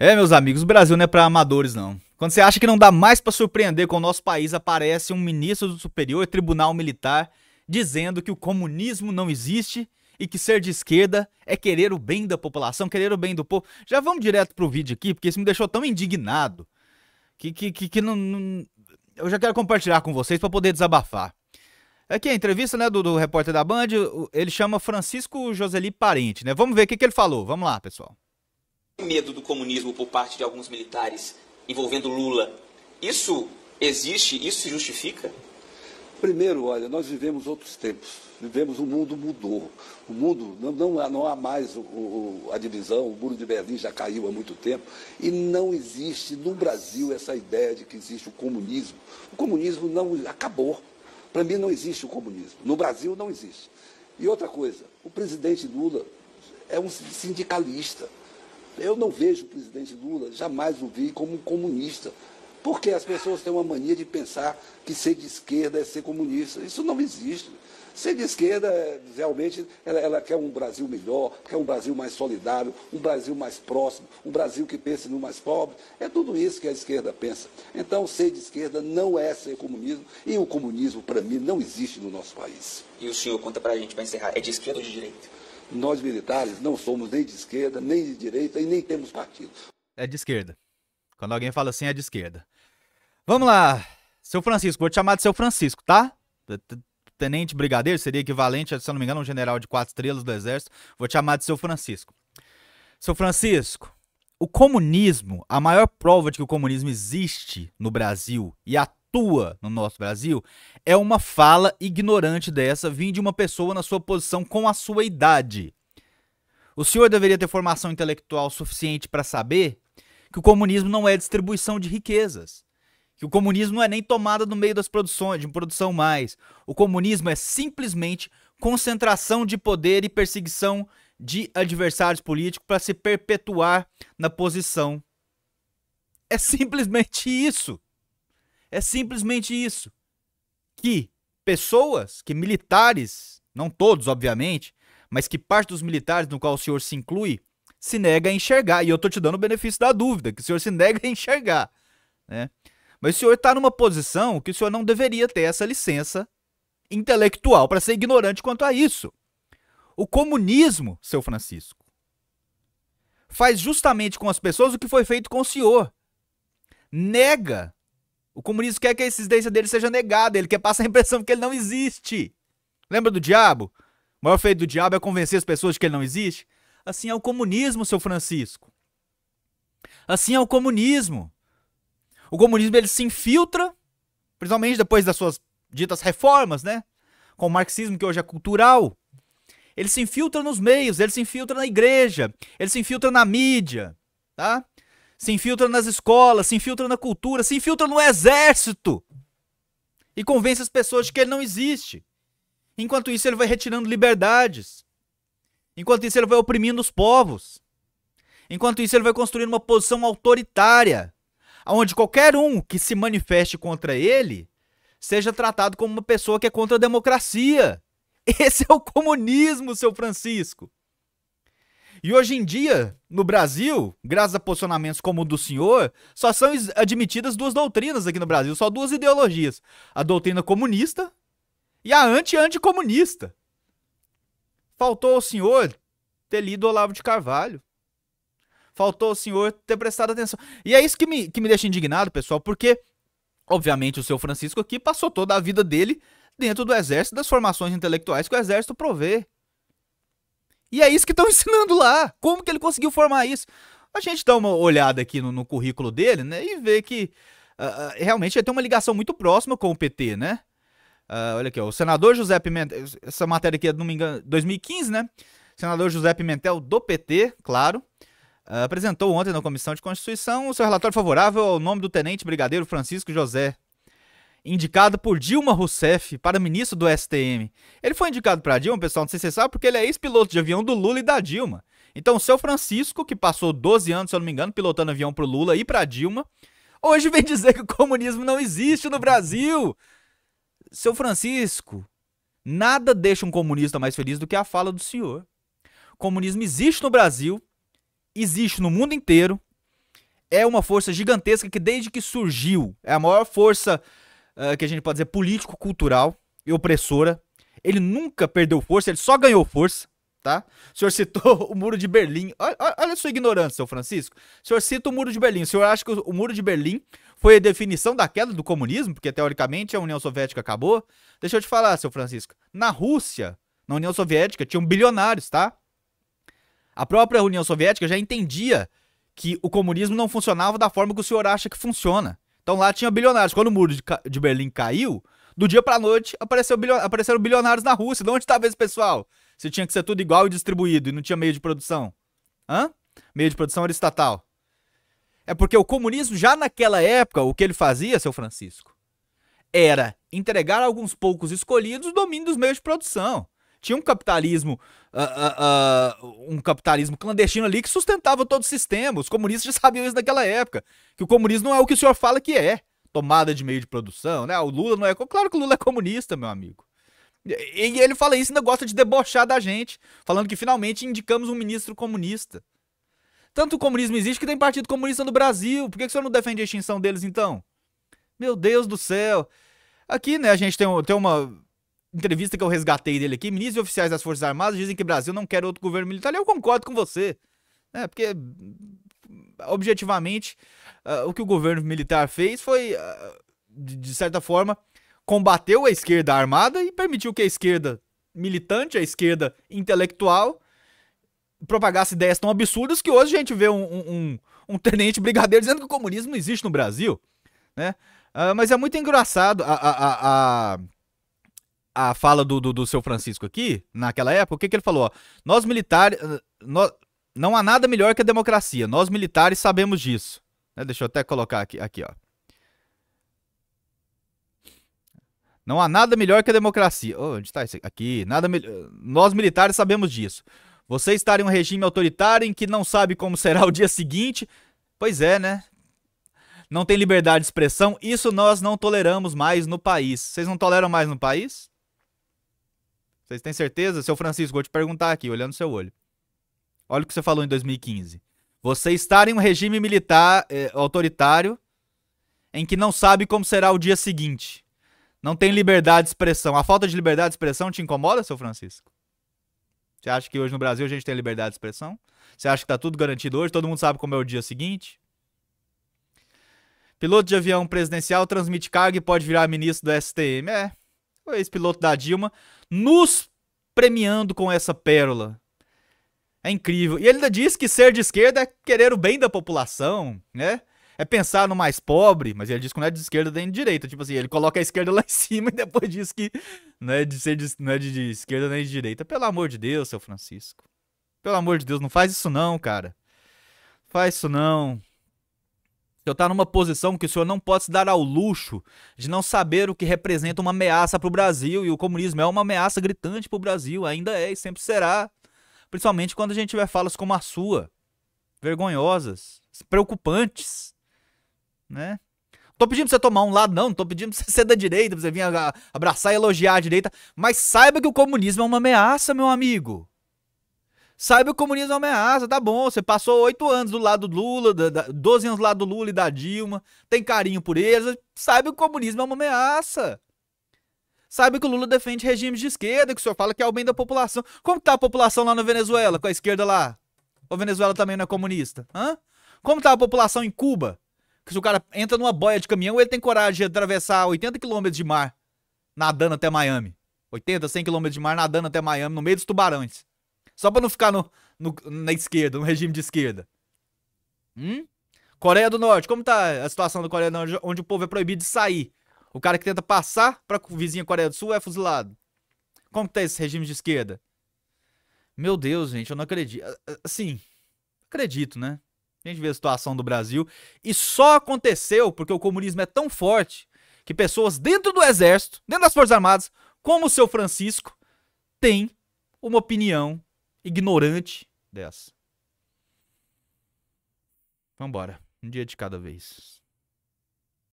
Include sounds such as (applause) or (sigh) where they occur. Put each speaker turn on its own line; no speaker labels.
É, meus amigos, o Brasil não é para amadores, não. Quando você acha que não dá mais para surpreender com o nosso país, aparece um ministro do Superior Tribunal Militar dizendo que o comunismo não existe e que ser de esquerda é querer o bem da população, querer o bem do povo. Já vamos direto pro vídeo aqui, porque isso me deixou tão indignado que, que, que, que não, não, Eu já quero compartilhar com vocês para poder desabafar. Aqui é a entrevista né, do, do repórter da Band, ele chama Francisco Joseli Parente, né? Vamos ver o que, que ele falou. Vamos lá, pessoal medo do comunismo por parte de alguns militares envolvendo Lula, isso
existe? Isso se justifica? Primeiro, olha, nós vivemos outros tempos. Vivemos, o mundo mudou. O mundo, não, não, não há mais o, o, a divisão, o muro de Berlim já caiu há muito tempo. E não existe no Brasil essa ideia de que existe o comunismo. O comunismo não acabou. Para mim, não existe o comunismo. No Brasil, não existe. E outra coisa, o presidente Lula é um sindicalista. Eu não vejo o presidente Lula, jamais o vi como um comunista. Porque as pessoas têm uma mania de pensar que ser de esquerda é ser comunista. Isso não existe. Ser de esquerda, realmente, ela, ela, quer um Brasil melhor, quer um Brasil mais solidário, um Brasil mais próximo, um Brasil que pense no mais pobre. É tudo isso que a esquerda pensa. Então, ser de esquerda não é ser comunismo, e o comunismo, para mim, não existe no nosso país.
E o senhor, conta para a gente, para
encerrar, é de esquerda ou de direita? Nós militares não somos nem de esquerda, nem de direita e nem temos partido.
É de esquerda. Quando alguém fala assim, é de esquerda. Vamos lá, seu Francisco, vou te chamar de seu Francisco, tá? Tenente brigadeiro seria equivalente, se eu não me engano, a um general de quatro estrelas do exército. Vou te chamar de seu Francisco. Seu Francisco, o comunismo, a maior prova de que o comunismo existe no Brasil e a atua no nosso Brasil é uma fala ignorante dessa, vindo de uma pessoa na sua posição com a sua idade. O senhor deveria ter formação intelectual suficiente para saber que o comunismo não é distribuição de riquezas. Que o comunismo não é nem tomada no meio das produções, de produção mais. O comunismo é simplesmente concentração de poder e perseguição de adversários políticos para se perpetuar na posição. É simplesmente isso. É simplesmente isso. Que pessoas, que militares, não todos, obviamente, mas que parte dos militares no qual o senhor se inclui, se nega a enxergar. E eu estou te dando o benefício da dúvida, que o senhor se nega a enxergar. Né? Mas o senhor está numa posição que o senhor não deveria ter essa licença intelectual para ser ignorante quanto a isso. O comunismo, seu Francisco, faz justamente com as pessoas o que foi feito com o senhor. Nega o comunista quer que a existência dele seja negada, ele quer passar a impressão de que ele não existe. Lembra do diabo? O maior feito do diabo é convencer as pessoas de que ele não existe. Assim é o comunismo, seu Francisco. Assim é o comunismo. O comunismo ele se infiltra, principalmente depois das suas ditas reformas, né? Com o marxismo que hoje é cultural. Ele se infiltra nos meios, ele se infiltra na igreja, ele se infiltra na mídia, tá? se infiltra nas escolas, se infiltra na cultura, se infiltra no exército e convence as pessoas de que ele não existe. Enquanto isso, ele vai retirando liberdades. Enquanto isso, ele vai oprimindo os povos. Enquanto isso, ele vai construindo uma posição autoritária, onde qualquer um que se manifeste contra ele seja tratado como uma pessoa que é contra a democracia. (laughs) Esse é o comunismo, seu Francisco. E hoje em dia, no Brasil, graças a posicionamentos como o do senhor, só são admitidas duas doutrinas aqui no Brasil, só duas ideologias: a doutrina comunista e a anti-anticomunista. Faltou o senhor ter lido Olavo de Carvalho. Faltou o senhor ter prestado atenção. E é isso que me, que me deixa indignado, pessoal, porque, obviamente, o seu Francisco aqui passou toda a vida dele dentro do exército, das formações intelectuais que o exército provê. E é isso que estão (laughs) ensinando lá. Como que ele conseguiu formar isso? A gente dá uma olhada aqui no, no currículo dele, né? E vê que uh, realmente ele tem uma ligação muito próxima com o PT, né? Uh, olha aqui, ó, o senador José Pimentel. Essa matéria aqui é, não me engano, 2015, né? Senador José Pimentel, do PT, claro. Uh, apresentou ontem na Comissão de Constituição o seu relatório favorável ao nome do tenente brigadeiro Francisco José indicado por Dilma Rousseff para ministro do STM. Ele foi indicado para Dilma, pessoal, não sei se você sabe, porque ele é ex-piloto de avião do Lula e da Dilma. Então, o seu Francisco, que passou 12 anos, se eu não me engano, pilotando avião pro Lula e pra Dilma, hoje vem (laughs) dizer que o comunismo não existe no Brasil. Seu Francisco, nada deixa um comunista mais feliz do que a fala do senhor. O comunismo existe no Brasil, existe no mundo inteiro, é uma força gigantesca que desde que surgiu, é a maior força ah, que a gente pode dizer político-cultural e opressora. Ele nunca perdeu força, ele só ganhou força, tá? O senhor citou (laughs) o Muro de Berlim. Olha, olha a sua ignorância, seu Francisco. O senhor cita o Muro de Berlim. O senhor acha que o, o Muro de Berlim foi a definição da queda do comunismo? Porque, teoricamente, a União Soviética acabou. Deixa eu te falar, seu Francisco. Na Rússia, na União Soviética, tinham bilionários, tá? A própria União Soviética já entendia que o comunismo não funcionava da forma que o senhor acha que funciona. Então lá tinha bilionários. Quando o muro de, de Berlim caiu, do dia pra noite apareceu apareceram bilionários na Rússia. De onde estava esse pessoal? Se tinha que ser tudo igual e distribuído e não tinha meio de produção. Hã? Meio de produção era estatal. É porque o comunismo, já naquela época, o que ele fazia, seu Francisco, era entregar a alguns poucos escolhidos o domínio dos meios de produção tinha um capitalismo, uh, uh, uh, um capitalismo clandestino ali que sustentava todo o sistema. Os comunistas já sabiam isso naquela época. Que o comunismo não é o que o senhor fala que é. Tomada de meio de produção, né? O Lula não é. Claro que o Lula é comunista, meu amigo. E, ele fala isso e ainda gosta de debochar da gente, falando que finalmente indicamos um ministro comunista. Tanto o comunismo existe que tem partido comunista no Brasil. Por que, que o senhor não defende a extinção deles então? Meu Deus do céu. Aqui, né, a gente tem, tem uma entrevista que eu resgatei dele aqui, ministros e oficiais das Forças Armadas dizem que Brasil não quer outro governo militar. Eu concordo com você. Né? Porque, objetivamente, uh, o que o governo militar fez foi, uh, de, de, certa forma, combateu a esquerda armada e permitiu que a esquerda militante, a esquerda intelectual, propagasse ideias tão absurdas que hoje a gente vê um, um, um, um tenente brigadeiro dizendo que o comunismo não existe no Brasil. Né? Uh, mas é muito engraçado a, a, a, a a fala do, do, do seu Francisco aqui, naquela época, o que, que ele falou? nós militares. Eh, nós, não há nada melhor que a democracia. Nós militares sabemos disso. Né? Deixa eu até colocar aqui, aqui, ó. Não há nada melhor que a democracia. Oh, onde está isso aqui? Nada me... Eh, nós militares sabemos disso. Você estar em um regime autoritário em que não sabe como será o dia seguinte. Pois é, né? Não tem liberdade de expressão. Isso nós não toleramos mais no país. Vocês não toleram mais no país? Vocês têm certeza? Seu Francisco, vou te perguntar aqui, olhando seu olho. Olha o que você falou em 2015. Você está em um regime militar eh, autoritário em que não sabe como será o dia seguinte. Não tem liberdade de expressão. A falta de liberdade de expressão te incomoda, seu Francisco? Você acha que hoje no Brasil a gente tem liberdade de expressão? Você acha que está tudo garantido hoje? Todo mundo sabe como é o dia seguinte? Piloto de avião presidencial transmite carga e pode virar ministro do STM. É, ex-piloto da Dilma, nos premiando com essa pérola. É incrível. E ele ainda diz que ser de esquerda é querer o bem da população, né? É pensar no mais pobre, mas ele diz que não é de esquerda nem de direita. Tipo assim, ele coloca a esquerda (laughs) lá em cima e depois diz que não é de, ser de, não é de, de esquerda nem de direita. Pelo amor de Deus, seu Francisco. Pelo amor de Deus, não faz isso não, cara. Faz isso não senhor está numa posição que o senhor não pode se dar ao luxo de não saber o que representa uma ameaça para o Brasil. E o comunismo é uma ameaça gritante para o Brasil, ainda é e sempre será. Principalmente quando a gente tiver falas como a sua, vergonhosas, preocupantes, né? Não tô pedindo pra você tomar um lado, não. Não tô pedindo pra você (laughs) ser da direita, pra você vir abraçar e elogiar a direita. Mas saiba que o comunismo é uma ameaça, meu amigo. Saiba o comunismo é uma ameaça, tá bom. Você passou oito anos do lado do Lula, da, da, 12 anos do lado do Lula e da Dilma, tem carinho por eles. Saiba que o comunismo é uma ameaça. Saiba que o Lula defende regimes de esquerda, que o senhor fala que é o bem da população. Como tá a população lá na Venezuela, com a esquerda lá? Ou a Venezuela também não é comunista? Hã? Como tá a população em Cuba? Que se o cara entra numa boia de caminhão, ele tem coragem de atravessar 80 quilômetros de mar, nadando até Miami. 80, 100 quilômetros de mar, nadando até Miami, no meio dos tubarões. Só pra não ficar no, no, na esquerda, no regime de esquerda. Hum? Coreia do Norte, como tá a situação da Coreia do Norte, onde o povo é proibido de sair? O cara que tenta passar pra vizinha Coreia do Sul é fuzilado. Como tá esse regime de esquerda? Meu Deus, gente, eu não acredito. Assim, acredito, né? A gente vê a situação do Brasil. E só aconteceu porque o comunismo é tão forte que pessoas dentro do exército, dentro das Forças Armadas, como o seu Francisco, têm uma opinião ignorante dessa. Vambora. Um dia de cada vez.